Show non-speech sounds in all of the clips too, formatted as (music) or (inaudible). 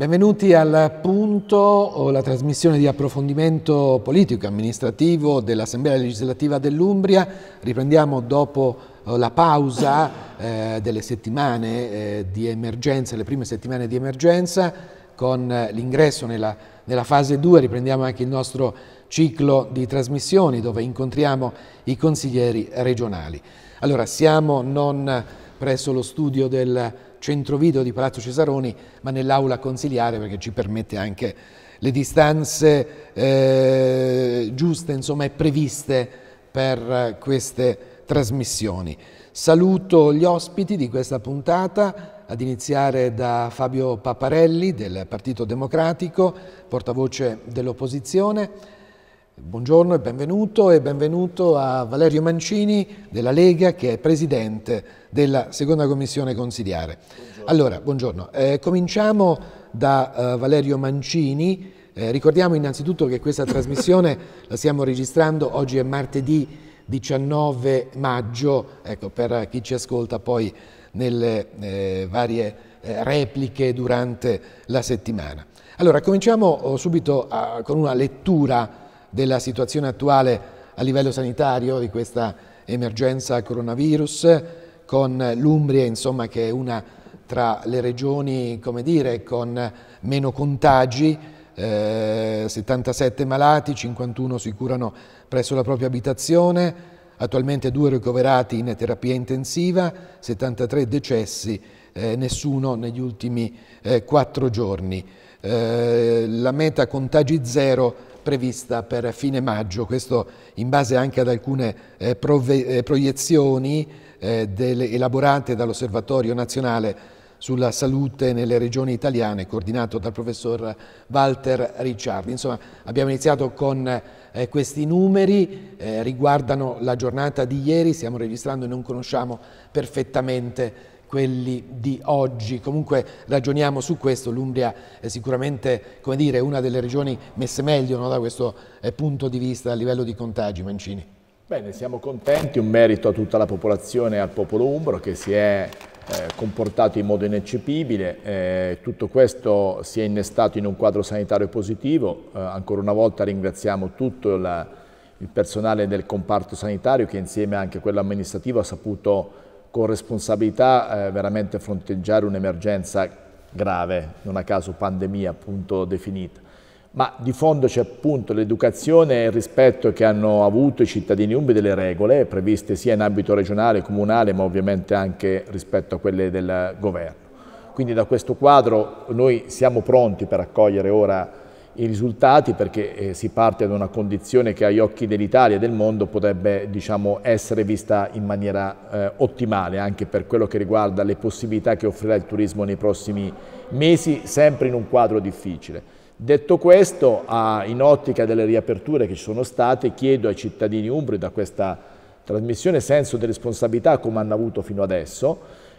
Benvenuti al punto, la trasmissione di approfondimento politico e amministrativo dell'Assemblea legislativa dell'Umbria. Riprendiamo dopo eh, la pausa eh, delle settimane eh, di emergenza, le prime settimane di emergenza, con eh, l'ingresso nella, nella fase 2. Riprendiamo anche il nostro ciclo di trasmissioni dove incontriamo i consiglieri regionali. Allora, siamo non presso lo studio del centro video di Palazzo Cesaroni, ma nell'aula consiliare perché ci permette anche le distanze eh, giuste, insomma, e previste per queste trasmissioni. Saluto gli ospiti di questa puntata, ad iniziare da Fabio Paparelli del Partito Democratico, portavoce dell'opposizione, Buongiorno e benvenuto e benvenuto a Valerio Mancini della Lega che è presidente della seconda commissione consiliare. Buongiorno. Allora, buongiorno. Eh, cominciamo da eh, Valerio Mancini. Eh, ricordiamo innanzitutto che questa trasmissione (laughs) la stiamo registrando oggi è martedì 19 maggio, ecco, per chi ci ascolta poi nelle eh, varie eh, repliche durante la settimana. Allora, cominciamo oh, subito a, ah, con una lettura della situazione attuale a livello sanitario di questa emergenza coronavirus, con l'Umbria insomma, che è una tra le regioni dire, con meno contagi, eh, 77 malati, 51 si curano presso la propria abitazione, attualmente due ricoverati in terapia intensiva, 73 decessi, eh, nessuno negli ultimi eh, giorni. Eh, la meta contagi zero prevista per fine maggio, questo in base anche ad alcune eh, prove, eh, proiezioni eh, delle, elaborate dall'Osservatorio nazionale sulla salute nelle regioni italiane, coordinato dal professor Walter Ricciardi. Insomma, abbiamo iniziato con eh, questi numeri, eh, riguardano la giornata di ieri, stiamo registrando e non conosciamo perfettamente quelli di oggi. Comunque ragioniamo su questo, l'Umbria è sicuramente dire, una delle regioni messe meglio no, da questo eh, punto di vista a livello di contagi, Mancini. Bene, siamo contenti, un merito a tutta la popolazione e al popolo umbro che si è eh, comportato in modo ineccepibile. Eh, tutto questo si è innestato in un quadro sanitario positivo. Eh, ancora una volta ringraziamo tutto la, il personale del comparto sanitario che insieme anche a quello amministrativo ha saputo con responsabilità eh, veramente fronteggiare un'emergenza grave, non a caso pandemia appunto definita. Ma di fondo c'è appunto l'educazione e il rispetto che hanno avuto i cittadini umbi delle regole previste sia in ambito regionale, comunale, ma ovviamente anche rispetto a quelle del governo. Quindi da questo quadro noi siamo pronti per accogliere ora i risultati perché eh, si parte da una condizione che agli occhi dell'Italia e del mondo potrebbe diciamo, essere vista in maniera eh, ottimale anche per quello che riguarda le possibilità che offrirà il turismo nei prossimi mesi, sempre in un quadro difficile. Detto questo, a, in ottica delle riaperture che ci sono state, chiedo ai cittadini umbri da questa trasmissione senso di responsabilità come hanno avuto fino adesso,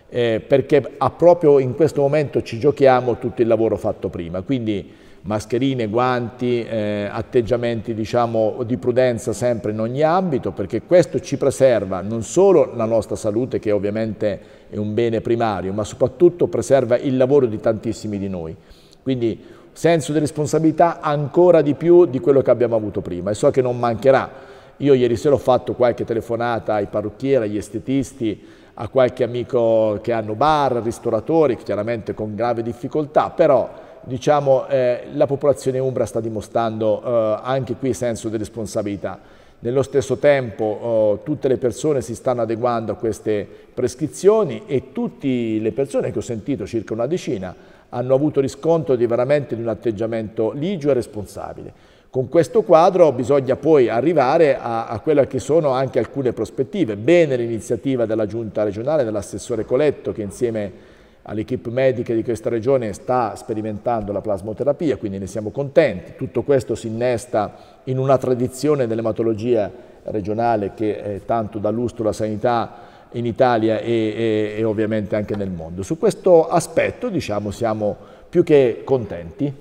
eh, perché proprio in questo momento ci giochiamo tutto il lavoro fatto prima. Quindi, mascherine, guanti, eh, atteggiamenti diciamo, di prudenza sempre in ogni ambito, perché questo ci preserva non solo la nostra salute, che ovviamente è un bene primario, ma soprattutto preserva il lavoro di tantissimi di noi. Quindi senso di responsabilità ancora di più di quello che abbiamo avuto prima e so che non mancherà. Io ieri sera ho fatto qualche telefonata ai parrucchieri, agli estetisti, a qualche amico che hanno bar, ristoratori, chiaramente con grave difficoltà, però diciamo, eh, la popolazione umbra sta dimostrando eh, anche qui senso di responsabilità. Nello stesso tempo eh, tutte le persone si stanno adeguando a queste prescrizioni e tutte le persone che ho sentito, circa una decina, hanno avuto riscontro di veramente di un atteggiamento ligio e responsabile. Con questo quadro bisogna poi arrivare a, a quelle che sono anche alcune prospettive. Bene l'iniziativa della Giunta regionale, dell'assessore Coletto, che insieme a all'equipe medica di questa regione sta sperimentando la plasmoterapia, quindi ne siamo contenti. Tutto questo si innesta in una tradizione dell'ematologia regionale che eh, tanto dà lustro alla sanità in Italia e, e, e, ovviamente anche nel mondo. Su questo aspetto diciamo siamo più che contenti.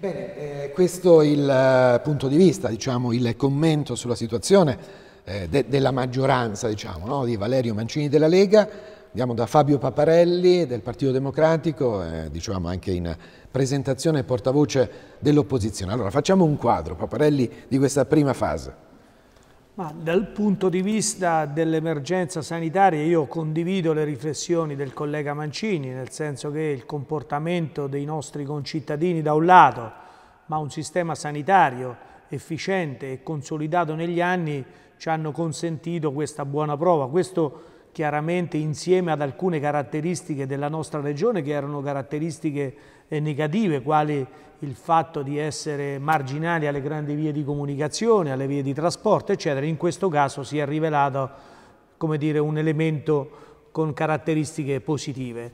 Bene, eh, questo è il eh, punto di vista, diciamo, il commento sulla situazione eh, de, della maggioranza diciamo, no? di Valerio Mancini della Lega. Andiamo da Fabio Paparelli del Partito Democratico, eh, diciamo anche in presentazione e portavoce dell'opposizione. Allora facciamo un quadro, Paparelli, di questa prima fase. Ma dal punto di vista dell'emergenza sanitaria io condivido le riflessioni del collega Mancini, nel senso che il comportamento dei nostri concittadini da un lato, ma un sistema sanitario efficiente e consolidato negli anni ci hanno consentito questa buona prova. Questo chiaramente insieme ad alcune caratteristiche della nostra regione che erano caratteristiche eh, negative, quali il fatto di essere marginali alle grandi vie di comunicazione, alle vie di trasporto, eccetera. In questo caso si è rivelato come dire, un elemento con caratteristiche positive.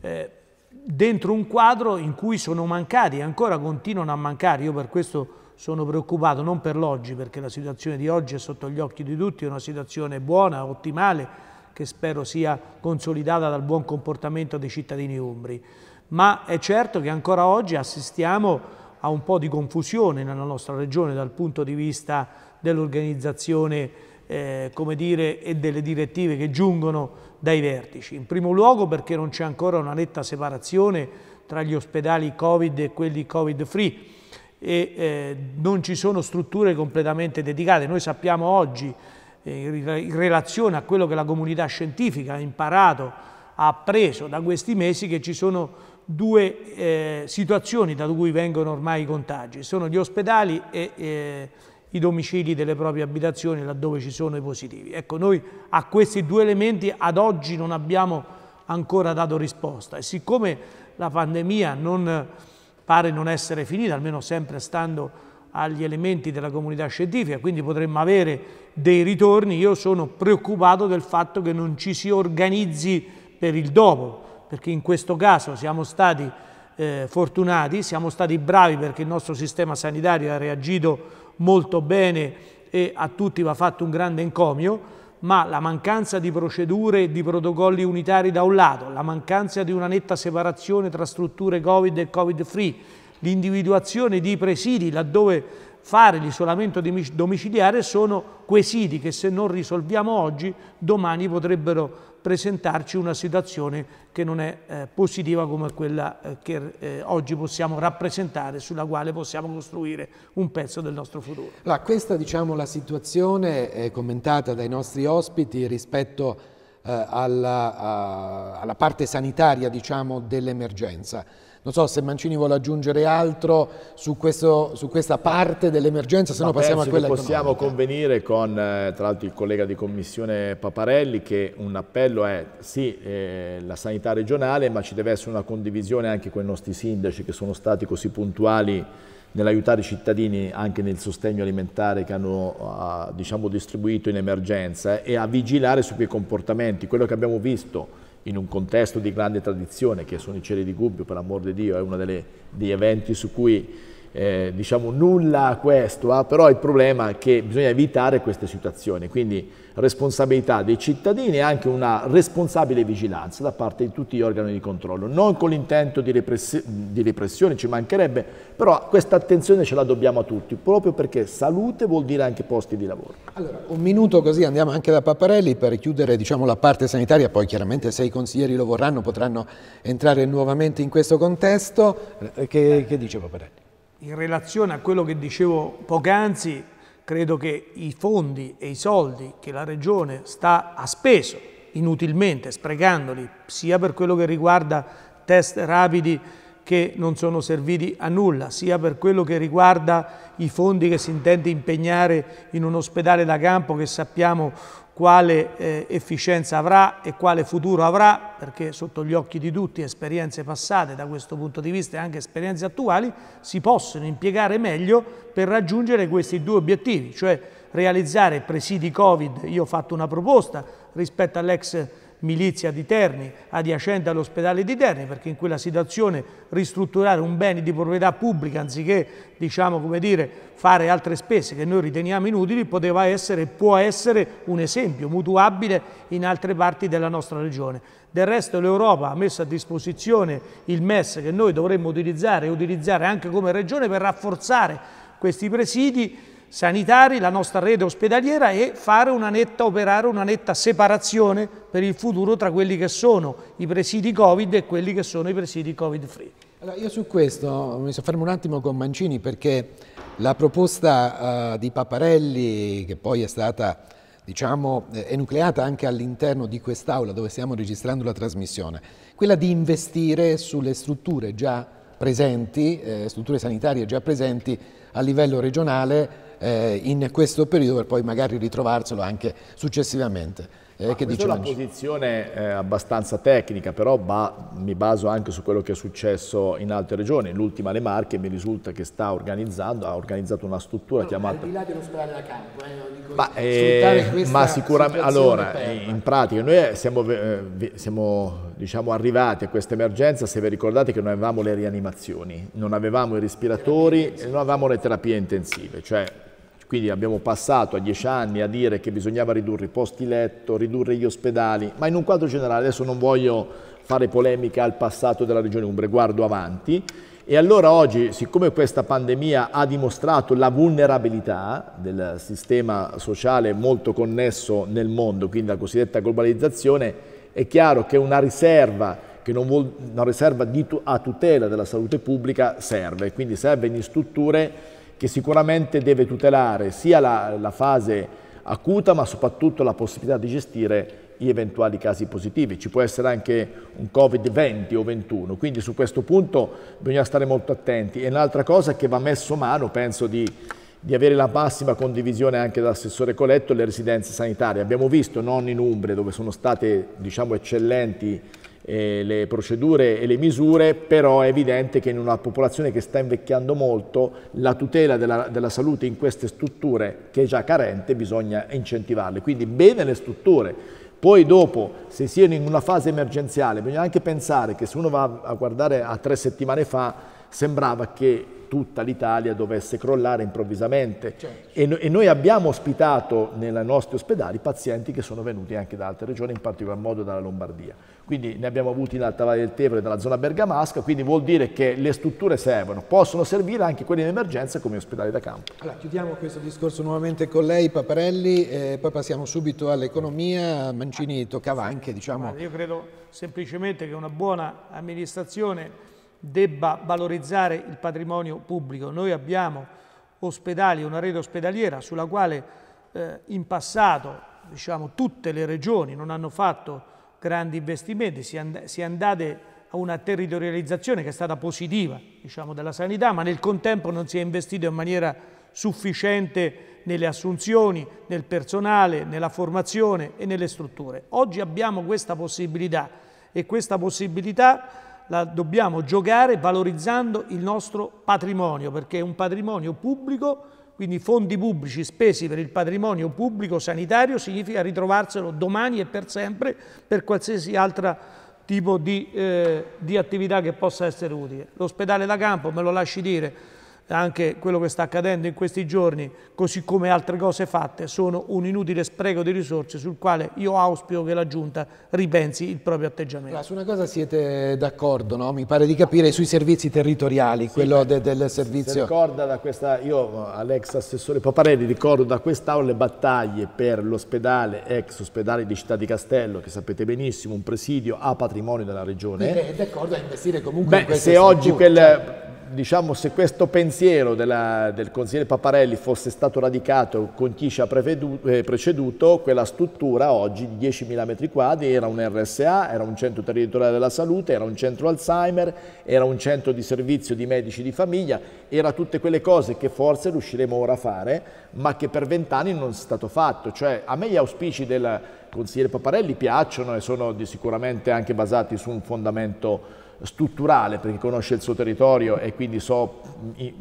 Eh, dentro un quadro in cui sono mancati, ancora continuano a mancare, io per questo sono preoccupato, non per l'oggi, perché la situazione di oggi è sotto gli occhi di tutti, è una situazione buona, ottimale, che spero sia consolidata dal buon comportamento dei cittadini umbri. Ma è certo che ancora oggi assistiamo a un po' di confusione nella nostra regione dal punto di vista dell'organizzazione eh, e delle direttive che giungono dai vertici. In primo luogo perché non c'è ancora una netta separazione tra gli ospedali Covid e quelli Covid free e eh, non ci sono strutture completamente dedicate. Noi sappiamo oggi eh, in relazione a quello che la comunità scientifica ha imparato, ha appreso da questi mesi che ci sono due eh, situazioni da cui vengono ormai i contagi, sono gli ospedali e eh, i domicili delle proprie abitazioni laddove ci sono i positivi. Ecco, noi a questi due elementi ad oggi non abbiamo ancora dato risposta e siccome la pandemia non pare non essere finita, almeno sempre stando agli elementi della comunità scientifica, quindi potremmo avere dei ritorni. Io sono preoccupato del fatto che non ci si organizzi per il dopo, perché in questo caso siamo stati eh, fortunati, siamo stati bravi perché il nostro sistema sanitario ha reagito molto bene e a tutti va fatto un grande encomio, ma la mancanza di procedure e di protocolli unitari da un lato, la mancanza di una netta separazione tra strutture Covid e Covid-free, l'individuazione di presidi laddove fare l'isolamento domiciliare sono quesiti che se non risolviamo oggi, domani potrebbero presentarci una situazione che non è eh, positiva come quella eh, che eh, oggi possiamo rappresentare, sulla quale possiamo costruire un pezzo del nostro futuro. Allora, questa diciamo la situazione commentata dai nostri ospiti rispetto a eh, alla, a, alla, parte sanitaria diciamo, dell'emergenza. Non so se Mancini vuole aggiungere altro su, questo, su questa parte dell'emergenza, se no passiamo a quella che possiamo economica. convenire con, eh, tra l'altro, il collega di commissione Paparelli che un appello è sì, eh, la sanità regionale, ma ci deve essere una condivisione anche con i nostri sindaci che sono stati così puntuali nell'aiutare i cittadini anche nel sostegno alimentare che hanno ah, diciamo, distribuito in emergenza eh, e a vigilare su quei comportamenti. Quello che abbiamo visto in un contesto di grande tradizione, che sono i ceri di Gubbio, per l'amor di Dio, è uno delle, degli eventi su cui eh, diciamo nulla a questo, eh? però il problema è che bisogna evitare queste situazioni, quindi responsabilità dei cittadini e anche una responsabile vigilanza da parte di tutti gli organi di controllo, non con l'intento di, repress di repressione, ci mancherebbe, però questa attenzione ce la dobbiamo a tutti, proprio perché salute vuol dire anche posti di lavoro. Allora, un minuto così andiamo anche da Paparelli per chiudere diciamo, la parte sanitaria, poi chiaramente se i consiglieri lo vorranno potranno entrare nuovamente in questo contesto. Eh, che, che dice Paparelli? in relazione a quello che dicevo poc'anzi, credo che i fondi e i soldi che la Regione sta, ha speso inutilmente, sprecandoli, sia per quello che riguarda test rapidi che non sono serviti a nulla, sia per quello che riguarda i fondi che si intende impegnare in un ospedale da campo che sappiamo quale eh, efficienza avrà e quale futuro avrà, perché sotto gli occhi di tutti esperienze passate da questo punto di vista e anche esperienze attuali si possono impiegare meglio per raggiungere questi due obiettivi, cioè realizzare presidi Covid, io ho fatto una proposta rispetto all'ex milizia di Terni, adiacente all'ospedale di Terni, perché in quella situazione ristrutturare un bene di proprietà pubblica anziché diciamo, dire, fare altre spese che noi riteniamo inutili poteva essere, e può essere un esempio mutuabile in altre parti della nostra regione. Del resto l'Europa ha messo a disposizione il MES che noi dovremmo utilizzare e utilizzare anche come regione per rafforzare questi presidi sanitari, la nostra rete ospedaliera e fare una netta, operare una netta separazione per il futuro tra quelli che sono i presidi Covid e quelli che sono i presidi Covid-free. Allora, io su questo mi soffermo un attimo con Mancini perché la proposta uh, di Paparelli, che poi è stata diciamo, enucleata eh, anche all'interno di quest'aula dove stiamo registrando la trasmissione, quella di investire sulle strutture già presenti, eh, strutture sanitarie già presenti a livello regionale eh, in questo periodo per poi magari ritrovarselo anche successivamente. Eh, che dice è una posizione eh, abbastanza tecnica, però ba mi baso anche su quello che è successo in altre regioni. L'ultima Le Marche mi risulta che sta organizzando, ha organizzato una struttura no, chiamata... Al di là dello sparare da campo, eh, dico, ma, eh, ma sicuramente... Allora, eh, in pratica, noi eh, siamo, eh, siamo diciamo, arrivati a questa emergenza, se vi ricordate, che non avevamo le rianimazioni, non avevamo i respiratori, non avevamo le terapie intensive, cioè quindi abbiamo passato a dieci anni a dire che bisognava ridurre i posti letto, ridurre gli ospedali, ma in un quadro generale, adesso non voglio fare polemica al passato della Regione Umbria, guardo avanti. E allora oggi, siccome questa pandemia ha dimostrato la vulnerabilità del sistema sociale molto connesso nel mondo, quindi la cosiddetta globalizzazione, è chiaro che una riserva che non vuol, una riserva di, a tutela della salute pubblica serve, quindi serve in strutture che sicuramente deve tutelare sia la, la fase acuta ma soprattutto la possibilità di gestire gli eventuali casi positivi. Ci può essere anche un Covid-20 o 21, quindi su questo punto bisogna stare molto attenti. E un'altra cosa che va messo mano, penso di, di avere la massima condivisione anche dall'assessore Coletto, le residenze sanitarie. Abbiamo visto, non in Umbria dove sono state diciamo, eccellenti eh, le procedure e le misure, però è evidente che in una popolazione che sta invecchiando molto la tutela della, della salute in queste strutture, che è già carente, bisogna incentivarle. Quindi bene le strutture, poi dopo, se siano in una fase emergenziale, bisogna anche pensare che se uno va a guardare a tre settimane fa, sembrava che tutta l'Italia dovesse crollare improvvisamente. Certo. E, e, noi abbiamo ospitato nei nostri ospedali pazienti che sono venuti anche da altre regioni, in particolar modo dalla Lombardia. Quindi ne abbiamo avuti in Alta Valle del Tevere, dalla zona bergamasca, quindi vuol dire che le strutture servono, possono servire anche quelle in emergenza come ospedali da campo. Allora, chiudiamo questo discorso nuovamente con lei Paparelli, eh, poi passiamo subito all'economia, Mancini toccava anche diciamo... Io credo semplicemente che una buona amministrazione debba valorizzare il patrimonio pubblico. Noi abbiamo ospedali, una rete ospedaliera sulla quale eh, in passato diciamo, tutte le regioni non hanno fatto grandi investimenti, si, and si è andate a una territorializzazione che è stata positiva diciamo, della sanità, ma nel contempo non si è investito in maniera sufficiente nelle assunzioni, nel personale, nella formazione e nelle strutture. Oggi abbiamo questa possibilità e questa possibilità la dobbiamo giocare valorizzando il nostro patrimonio, perché è un patrimonio pubblico, quindi fondi pubblici spesi per il patrimonio pubblico sanitario significa ritrovarselo domani e per sempre per qualsiasi altra tipo di, eh, di attività che possa essere utile. L'ospedale da campo, me lo lasci dire, anche quello che sta accadendo in questi giorni, così come altre cose fatte, sono un inutile spreco di risorse sul quale io auspico che la Giunta ripensi il proprio atteggiamento. Ma su una cosa siete d'accordo, no? mi pare di capire, sui servizi territoriali, sì, quello de del servizio... Si ricorda da questa, io all'ex Assessore Paparelli ricordo da quest'Aula le battaglie per l'ospedale, ex ospedale di Città di Castello, che sapete benissimo, un presidio a patrimonio della Regione. Ed è d'accordo a investire comunque Beh, in queste se oggi quel cioè, diciamo, se questo pensiero della, del consigliere Paparelli fosse stato radicato con chi ci ha eh, preceduto, quella struttura oggi di 10.000 metri quadri era un RSA, era un centro territoriale della salute, era un centro Alzheimer, era un centro di servizio di medici di famiglia, era tutte quelle cose che forse riusciremo ora a fare, ma che per vent'anni non è stato fatto. Cioè, a me gli auspici del consigliere Paparelli piacciono e sono sicuramente anche basati su un fondamento strutturale perché conosce il suo territorio e quindi so,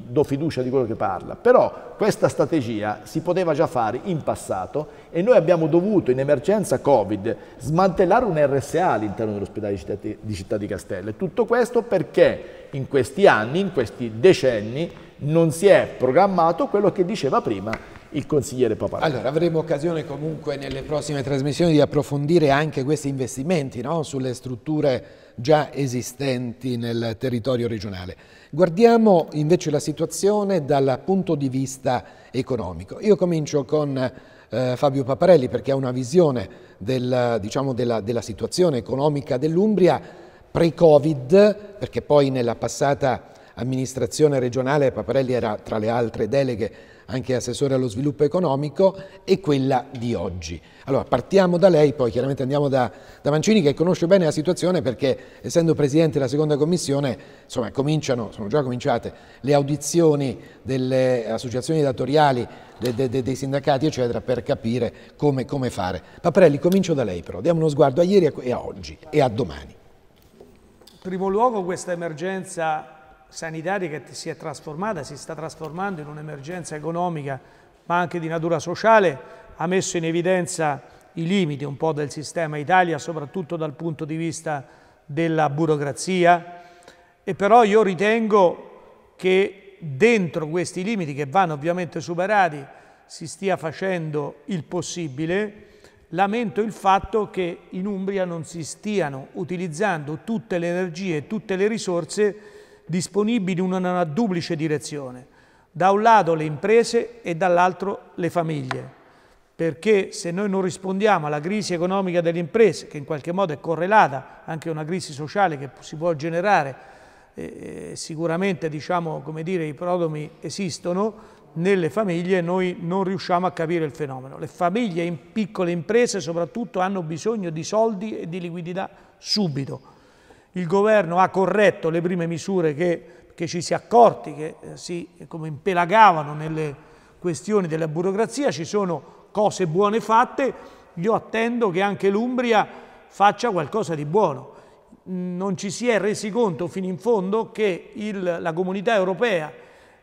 do fiducia di quello che parla, però questa strategia si poteva già fare in passato e noi abbiamo dovuto in emergenza Covid smantellare un RSA all'interno dell'ospedale di Città di Castello. Tutto questo perché in questi anni, in questi decenni, non si è programmato quello che diceva prima il consigliere Papà. Allora avremo occasione comunque nelle prossime trasmissioni di approfondire anche questi investimenti no? sulle strutture già esistenti nel territorio regionale. Guardiamo invece la situazione dal punto di vista economico. Io comincio con eh, Fabio Paparelli perché ha una visione del, diciamo, della, della situazione economica dell'Umbria pre-Covid, perché poi nella passata amministrazione regionale, Paparelli era tra le altre deleghe anche assessore allo sviluppo economico, e quella di oggi. Allora partiamo da lei, poi chiaramente andiamo da, da Mancini che conosce bene la situazione perché essendo presidente della seconda commissione, insomma, cominciano, sono già cominciate le audizioni delle associazioni datoriali, de, de, de, dei sindacati eccetera per capire come, come fare. Paparelli, comincio da lei però, diamo uno sguardo a ieri e a oggi e a domani. In primo luogo questa emergenza sanitaria che si è trasformata, si sta trasformando in un'emergenza economica ma anche di natura sociale, ha messo in evidenza i limiti un po' del sistema Italia, soprattutto dal punto di vista della burocrazia, e però io ritengo che dentro questi limiti, che vanno ovviamente superati, si stia facendo il possibile. Lamento il fatto che in Umbria non si stiano utilizzando tutte le energie e tutte le risorse disponibili in una duplice direzione, da un lato le imprese e dall'altro le famiglie perché se noi non rispondiamo alla crisi economica delle imprese, che in qualche modo è correlata anche a una crisi sociale che si può generare, eh, eh sicuramente diciamo, dire, i prodomi esistono, nelle famiglie noi non riusciamo a capire il fenomeno. Le famiglie in piccole imprese soprattutto hanno bisogno di soldi e di liquidità subito il governo ha corretto le prime misure che, che ci si è accorti, che eh, si come impelagavano nelle questioni della burocrazia, ci sono cose buone fatte, io attendo che anche l'Umbria faccia qualcosa di buono. Non ci si è resi conto fino in fondo che il, la comunità europea,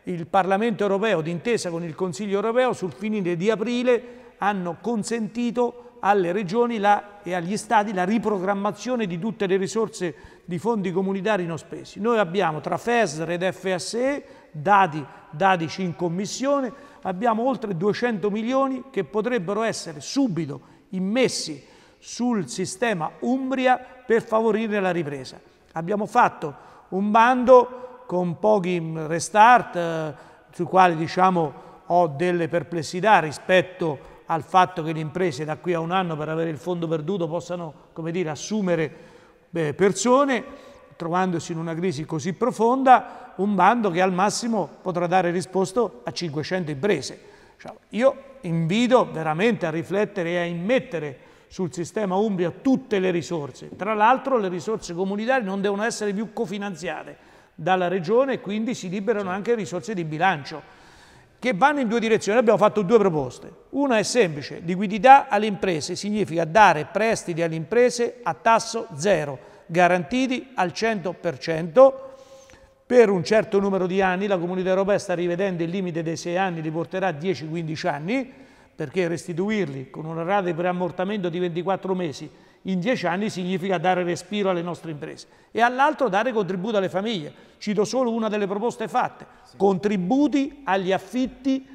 il Parlamento europeo d'intesa con il Consiglio europeo sul finire di aprile hanno consentito alle regioni la, e agli stati la riprogrammazione di tutte le risorse di fondi comunitari non spesi. Noi abbiamo tra FESR ed FSE, dati, datici in commissione, abbiamo oltre 200 milioni che potrebbero essere subito immessi sul sistema Umbria per favorire la ripresa. Abbiamo fatto un bando con pochi restart, eh, sui quali diciamo, ho delle perplessità rispetto a al fatto che le imprese da qui a un anno per avere il fondo perduto possano dire, assumere beh, persone trovandosi in una crisi così profonda, un bando che al massimo potrà dare risposto a 500 imprese. Cioè, io invito veramente a riflettere e a immettere sul sistema Umbria tutte le risorse. Tra l'altro le risorse comunitarie non devono essere più cofinanziate dalla Regione e quindi si liberano anche risorse di bilancio che vanno in due direzioni. Abbiamo fatto due proposte. Una è semplice, liquidità alle imprese, significa dare prestiti alle imprese a tasso zero, garantiti al 100%. Per un certo numero di anni la Comunità Europea sta rivedendo il limite dei 6 anni, li porterà a 10-15 anni, perché restituirli con una rata di preammortamento di 24 mesi in dieci anni significa dare respiro alle nostre imprese e all'altro dare contributo alle famiglie. Cito solo una delle proposte fatte, sì. contributi agli affitti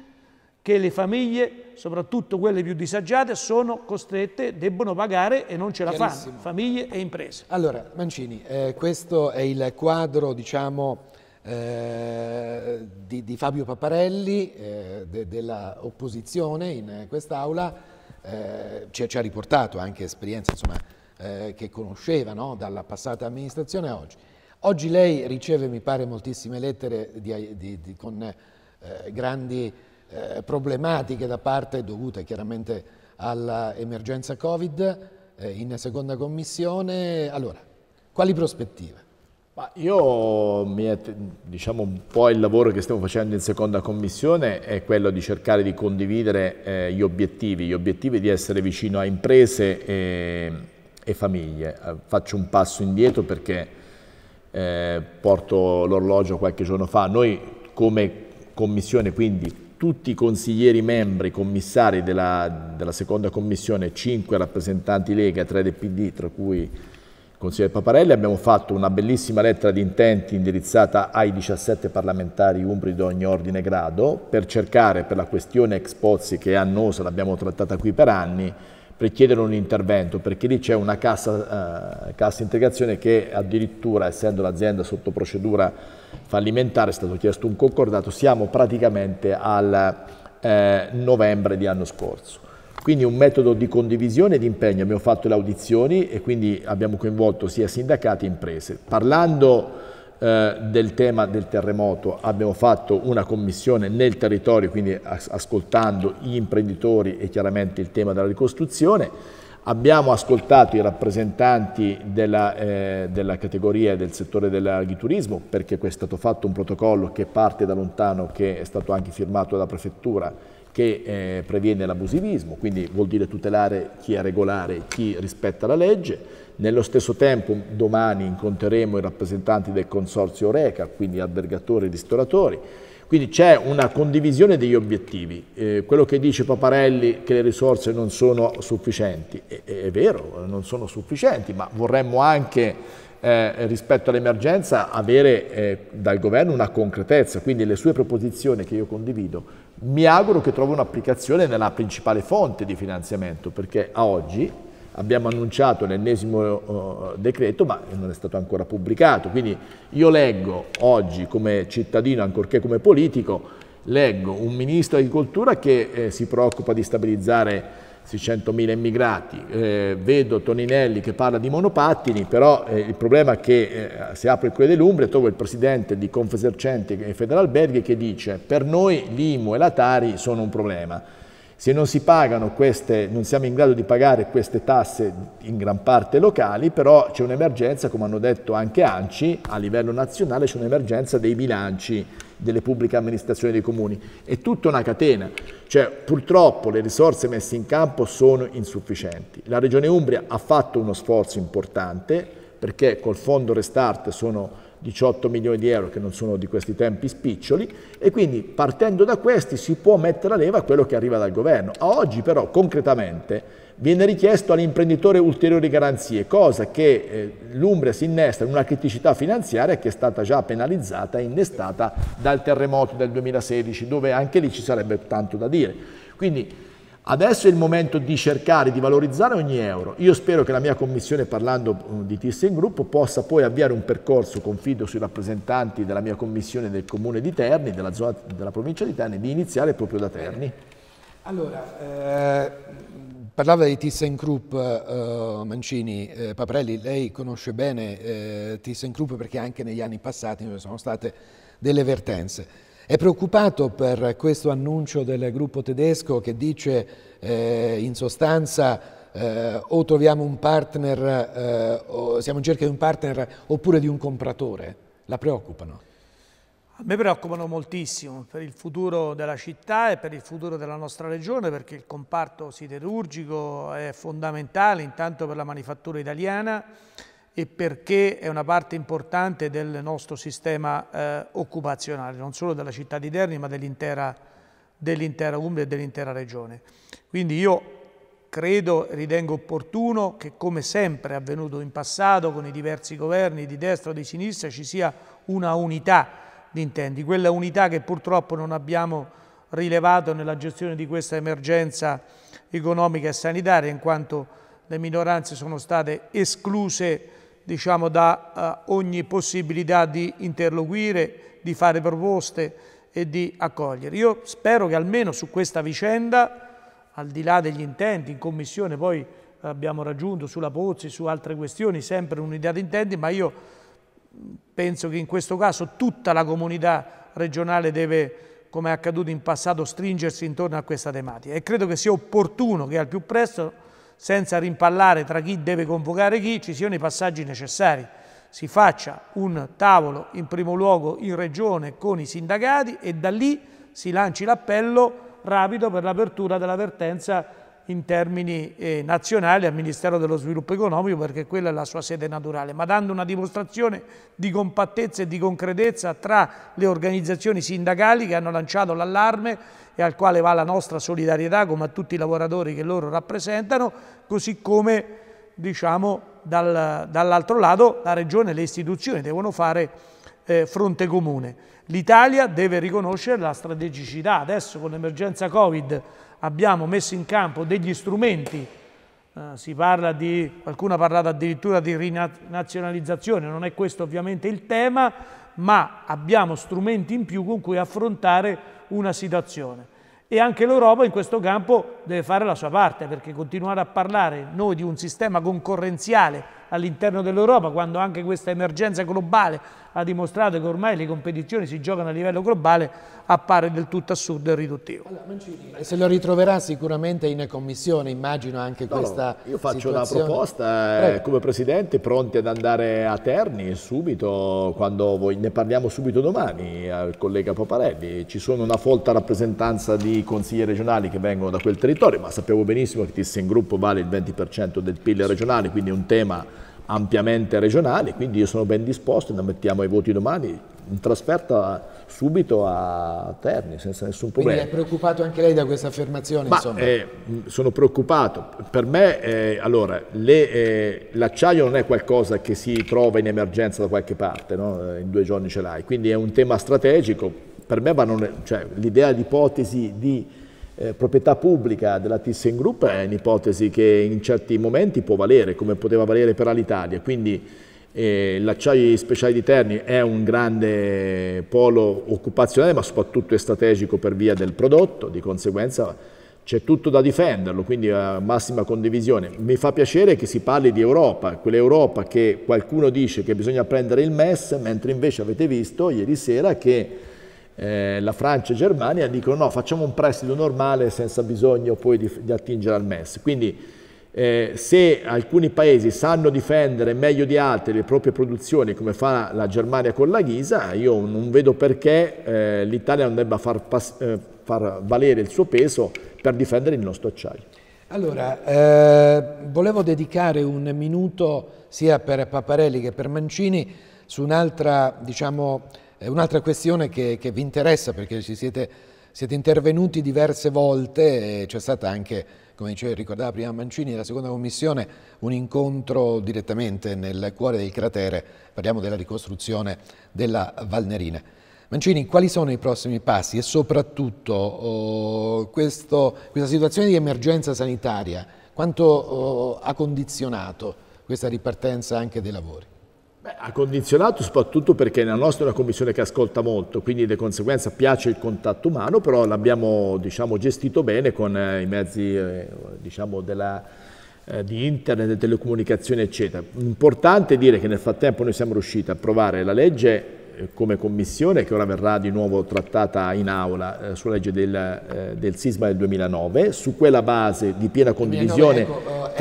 che le famiglie, soprattutto quelle più disagiate, sono costrette, debbono pagare e non ce la fanno, famiglie e imprese. Allora, Mancini, eh, questo è il quadro, diciamo, eh, di, di, Fabio Paparelli, eh, de, dell'opposizione in quest'Aula, eh, ci, ci, ha riportato anche esperienze insomma, eh, che conosceva no? dalla passata amministrazione a oggi. Oggi lei riceve, mi pare, moltissime lettere di, di, di, con eh, grandi eh, problematiche da parte dovute chiaramente all'emergenza Covid eh, in seconda commissione. Allora, quali prospettive? Ma io, diciamo un po' il lavoro che stiamo facendo in seconda commissione è quello di cercare di condividere eh, gli obiettivi, gli obiettivi di essere vicino a imprese e, e famiglie. Eh, faccio un passo indietro perché eh, porto l'orologio qualche giorno fa. Noi come commissione, quindi tutti i consiglieri membri, commissari della, della seconda commissione, 5 rappresentanti Lega, 3 del PD, tra cui consigliere Paparelli, abbiamo fatto una bellissima lettera di intenti indirizzata ai 17 parlamentari umbri di ogni ordine e grado per cercare per la questione ex Pozzi che è annosa, l'abbiamo trattata qui per anni, per chiedere un intervento, perché lì c'è una cassa, eh, cassa, integrazione che addirittura, essendo l'azienda sotto procedura fallimentare, è stato chiesto un concordato, siamo praticamente al eh, novembre di anno scorso. Quindi un metodo di condivisione e di impegno. Abbiamo fatto le audizioni e quindi abbiamo coinvolto sia sindacati che imprese. Parlando eh, del tema del terremoto abbiamo fatto una commissione nel territorio, quindi as ascoltando gli imprenditori e chiaramente il tema della ricostruzione. Abbiamo ascoltato i rappresentanti della, eh, della categoria del settore dell'agriturismo perché è stato fatto un protocollo che parte da lontano, che è stato anche firmato dalla prefettura che eh, previene l'abusivismo, quindi vuol dire tutelare chi è regolare, chi rispetta la legge. Nello stesso tempo domani incontreremo i rappresentanti del consorzio Reca, quindi albergatori e ristoratori. Quindi c'è una condivisione degli obiettivi. Eh, quello che dice Paparelli che le risorse non sono sufficienti, è, è vero, non sono sufficienti, ma vorremmo anche eh, rispetto all'emergenza avere eh, dal governo una concretezza, quindi le sue proposizioni che io condivido mi auguro che trovi un'applicazione nella principale fonte di finanziamento, perché a oggi abbiamo annunciato l'ennesimo uh, decreto, ma non è stato ancora pubblicato. Quindi io leggo oggi come cittadino, ancorché come politico, leggo un ministro dell'agricoltura che eh, si preoccupa di stabilizzare 600.000 immigrati, eh, vedo Toninelli che parla di monopattini, però eh, il problema è che eh, se apre il Corriere dell'Umbria trovo il presidente di Confesercenti e Federalberghi che dice per noi l'IMU e la Tari sono un problema. Se non si pagano queste, non siamo in grado di pagare queste tasse in gran parte locali, però c'è un'emergenza, come hanno detto anche ANCI, a livello nazionale c'è un'emergenza dei bilanci delle pubbliche amministrazioni dei comuni. È tutta una catena, cioè purtroppo le risorse messe in campo sono insufficienti. La Regione Umbria ha fatto uno sforzo importante perché col fondo Restart sono 18 milioni di euro che non sono di questi tempi spiccioli e quindi partendo da questi si può mettere a leva quello che arriva dal governo. A oggi però concretamente viene richiesto all'imprenditore ulteriori garanzie, cosa che eh, l'Umbria si innesta in una criticità finanziaria che è stata già penalizzata e innestata dal terremoto del 2016, dove anche lì ci sarebbe tanto da dire. Quindi adesso è il momento di cercare di valorizzare ogni euro. Io spero che la mia commissione, parlando eh, di TIS in gruppo, possa poi avviare un percorso, confido sui rappresentanti della mia commissione del comune di Terni, della, zona, della provincia di Terni, di iniziare proprio da Terni. Allora, eh Parlava di ThyssenKrupp eh, eh Mancini, eh, Paprelli, lei conosce bene eh, ThyssenKrupp perché anche negli anni passati ci sono state delle vertenze. È preoccupato per questo annuncio del gruppo tedesco che dice eh, in sostanza eh, o troviamo un partner, eh, o siamo in cerca di un partner oppure di un compratore? La preoccupano? A me preoccupano moltissimo per il futuro della città e per il futuro della nostra regione perché il comparto siderurgico è fondamentale intanto per la manifattura italiana e perché è una parte importante del nostro sistema eh, occupazionale, non solo della città di Terni ma dell'intera dell Umbria e dell'intera regione. Quindi io credo e ritengo opportuno che come sempre è avvenuto in passato con i diversi governi di destra o di sinistra ci sia una unità di intendi, quella unità che purtroppo non abbiamo rilevato nella gestione di questa emergenza economica e sanitaria, in quanto le minoranze sono state escluse diciamo, da eh, ogni possibilità di interloquire, di fare proposte e di accogliere. Io spero che almeno su questa vicenda, al di là degli intenti, in commissione poi abbiamo raggiunto sulla Pozzi, su altre questioni, sempre un'unità di intenti, ma io penso che in questo caso tutta la comunità regionale deve, come è accaduto in passato, stringersi intorno a questa tematica e credo che sia opportuno che al più presto, senza rimpallare tra chi deve convocare chi, ci siano i passaggi necessari. Si faccia un tavolo in primo luogo in regione con i sindacati e da lì si lanci l'appello rapido per l'apertura della vertenza in termini eh, nazionali al Ministero dello Sviluppo Economico perché quella è la sua sede naturale, ma dando una dimostrazione di compattezza e di concretezza tra le organizzazioni sindacali che hanno lanciato l'allarme e al quale va la nostra solidarietà come a tutti i lavoratori che loro rappresentano, così come diciamo, dal, dall'altro lato la Regione e le istituzioni devono fare eh, fronte comune. L'Italia deve riconoscere la strategicità adesso con l'emergenza Covid 19 abbiamo messo in campo degli strumenti, eh, si parla di, qualcuno ha parlato addirittura di rinazionalizzazione, non è questo ovviamente il tema, ma abbiamo strumenti in più con cui affrontare una situazione. E anche l'Europa in questo campo deve fare la sua parte, perché continuare a parlare noi di un sistema concorrenziale all'interno dell'Europa, quando anche questa emergenza globale ha dimostrato che ormai le competizioni si giocano a livello globale, appare del tutto assurdo e riduttivo. Allora, Mancini, se lo ritroverà sicuramente in commissione, immagino anche no, questa no, Io faccio situazione. una proposta eh, come Presidente, pronti ad andare a Terni subito, quando voi, ne parliamo subito domani al collega Paparelli. Ci sono una folta rappresentanza di consigli regionali che vengono da quel territorio, ma sappiamo benissimo che TIS in gruppo vale il 20% del PIL regionale, quindi è un tema ampiamente regionali, quindi io sono ben disposto, la mettiamo ai voti domani, in trasferta subito a Terni, senza nessun problema. Quindi è preoccupato anche lei da questa affermazione? Ma, eh, sono preoccupato. Per me, eh, allora, eh, l'acciaio eh, non è qualcosa che si trova in emergenza da qualche parte, no? Eh, in due giorni ce l'hai, quindi è un tema strategico. Per me cioè, l'idea, Ipotesi di eh, proprietà pubblica della Thyssen Group è un'ipotesi che in certi momenti può valere, come poteva valere per l'Italia. Quindi eh, l'acciaio speciale di Terni è un grande polo occupazionale, ma soprattutto è strategico per via del prodotto, di conseguenza c'è tutto da difenderlo, quindi eh, massima condivisione. Mi fa piacere che si parli di Europa, quell'Europa che qualcuno dice che bisogna prendere il MES, mentre invece avete visto ieri sera che eh, la Francia e Germania dicono no, facciamo un prestito normale senza bisogno poi di, di attingere al MES. Quindi eh, se alcuni paesi sanno difendere meglio di altri le proprie produzioni come fa la Germania con la Ghisa, io non vedo perché eh, l'Italia non debba far, eh, far valere il suo peso per difendere il nostro acciaio. Allora, eh, volevo dedicare un minuto sia per Paparelli che per Mancini su un'altra, diciamo, un'altra questione che, che, vi interessa perché ci siete, siete intervenuti diverse volte, c'è stata anche, come diceva, ricordava prima Mancini, la seconda commissione, un incontro direttamente nel cuore del cratere, parliamo della ricostruzione della Valnerina. Mancini, quali sono i prossimi passi e soprattutto oh, questo, questa situazione di emergenza sanitaria, quanto oh, ha condizionato questa ripartenza anche dei lavori? Beh, ha condizionato soprattutto perché la nostra è una commissione che ascolta molto, quindi di conseguenza piace il contatto umano, però l'abbiamo diciamo, gestito bene con eh, i mezzi eh, diciamo, della, eh, di internet, telecomunicazioni eccetera. Importante dire che nel frattempo noi siamo riusciti a approvare la legge eh, come commissione che ora verrà di nuovo trattata in aula eh, sulla legge del, eh, del, sisma del 2009, su quella base di piena condivisione... 2009, ecco, eh,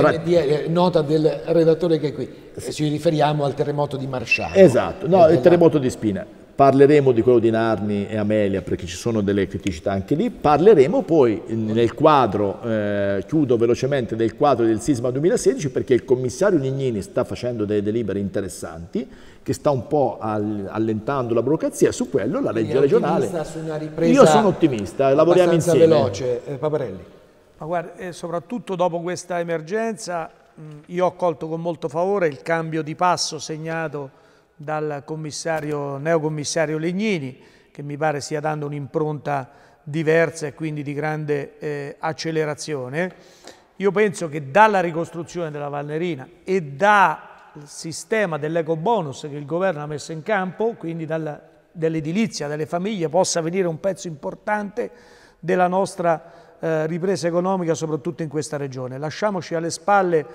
tra... nota del redattore che è qui, ci riferiamo al terremoto di Marsciano. Esatto, no, il terremoto di Spina parleremo di quello di Narni e Amelia perché ci sono delle criticità anche lì, parleremo poi eh, nel quadro, eh, chiudo velocemente, del quadro del sisma 2016 perché il commissario Nignini sta facendo delle delibere interessanti che sta un po' allentando la burocrazia, su quello la legge regionale. Io sono ottimista, lavoriamo insieme. veloce, eh, Paparelli. Ma guarda, eh, soprattutto dopo questa emergenza mm, io ho accolto con molto favore il cambio di passo segnato dal commissario, neocommissario Legnini, che mi pare stia dando un'impronta diversa e quindi di grande eh, accelerazione. Io penso che dalla ricostruzione della Valnerina e dal sistema dell'eco bonus che il governo ha messo in campo, quindi dell'edilizia, delle famiglie, possa venire un pezzo importante della nostra eh, ripresa economica, soprattutto in questa regione. Lasciamoci alle spalle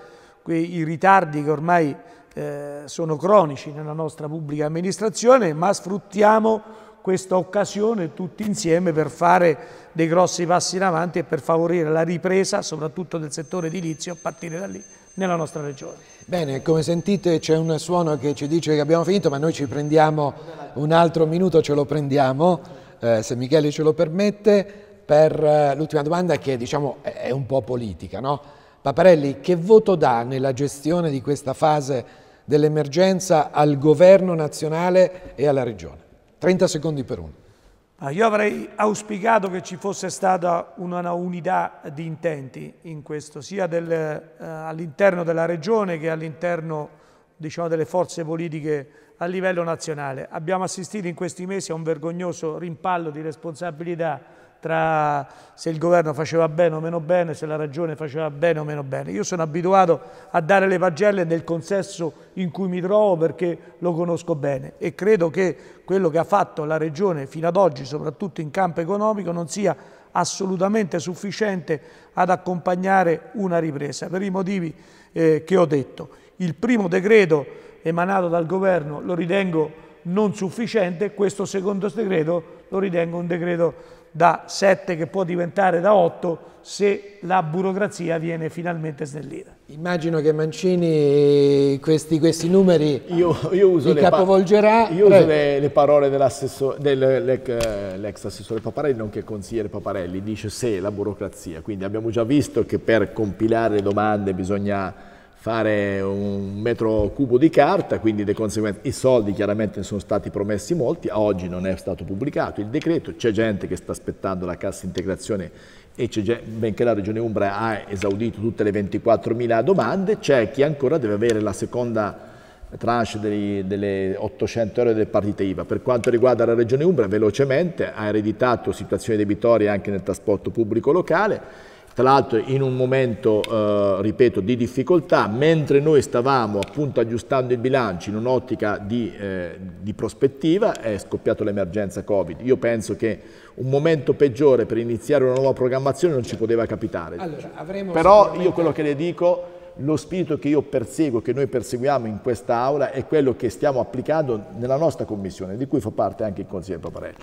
quei, i ritardi che ormai eh, sono cronici nella nostra pubblica amministrazione, ma sfruttiamo questa occasione tutti insieme per fare dei grossi passi in avanti e per favorire la ripresa soprattutto del settore edilizio a partire da lì nella nostra regione. Bene, come sentite c'è un suono che ci dice che abbiamo finito ma noi ci prendiamo un altro minuto, ce lo prendiamo eh, se Michele ce lo permette per eh, l'ultima domanda che diciamo è un po' politica. No? Paparelli che voto dà nella gestione di questa fase dell'emergenza al governo nazionale e alla regione. 30 secondi per uno. Ah, io avrei auspicato che ci fosse stata una unità di intenti in questo, sia del, eh, all'interno della regione che all'interno diciamo, delle forze politiche a livello nazionale. Abbiamo assistito in questi mesi a un vergognoso rimpallo di responsabilità tra se il governo faceva bene o meno bene, se la ragione faceva bene o meno bene. Io sono abituato a dare le pagelle nel consesso in cui mi trovo perché lo conosco bene e credo che quello che ha fatto la Regione fino ad oggi, soprattutto in campo economico, non sia assolutamente sufficiente ad accompagnare una ripresa per i motivi eh, che ho detto. Il primo decreto emanato dal governo lo ritengo non sufficiente, questo secondo decreto lo ritengo un decreto da 7 che può diventare da 8 se la burocrazia viene finalmente snellita. Immagino che Mancini questi, questi numeri io, io uso li capovolgerà. Io uso le, le parole dell'ex dell assessore Paparelli, nonché consigliere Paparelli, dice se la burocrazia, quindi abbiamo già visto che per compilare le domande bisogna fare un metro cubo di carta, quindi di conseguenza i soldi chiaramente ne sono stati promessi molti, a oggi non è stato pubblicato il decreto, c'è gente che sta aspettando la cassa integrazione e benché la Regione Umbra ha esaudito tutte le 24.000 domande, c'è chi ancora deve avere la seconda tranche degli, delle 800 euro del partita IVA. Per quanto riguarda la Regione Umbra, velocemente ha ereditato situazioni debitorie anche nel trasporto pubblico locale, tra l'altro in un momento, eh, ripeto, di difficoltà, mentre noi stavamo appunto aggiustando i bilanci in un'ottica di, eh, di, prospettiva, è scoppiata l'emergenza Covid. Io penso che un momento peggiore per iniziare una nuova programmazione non ci poteva capitare. Allora, Però sicuramente... io quello che le dico, lo spirito che io perseguo, che noi perseguiamo in quest'Aula, è quello che stiamo applicando nella nostra Commissione, di cui fa parte anche il consigliere Paparelli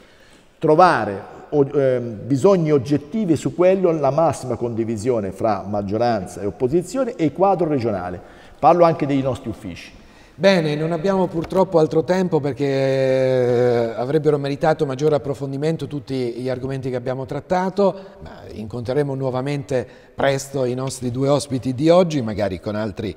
trovare ehm, bisogni oggettivi su quello la massima condivisione fra maggioranza e opposizione e quadro regionale. Parlo anche dei nostri uffici. Bene, non abbiamo purtroppo altro tempo perché eh, avrebbero meritato maggiore approfondimento tutti gli argomenti che abbiamo trattato, ma incontreremo nuovamente presto i nostri due ospiti di oggi, magari con altri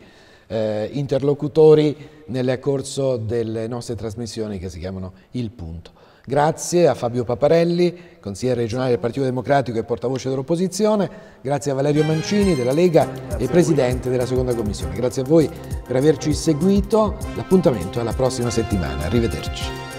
eh, interlocutori nel corso delle nostre trasmissioni che si chiamano Il Punto. Grazie a Fabio Paparelli, consigliere regionale del Partito Democratico e portavoce dell'opposizione, grazie a Valerio Mancini della Lega grazie e presidente della seconda commissione. Grazie a voi per averci seguito, l'appuntamento è alla prossima settimana, arrivederci.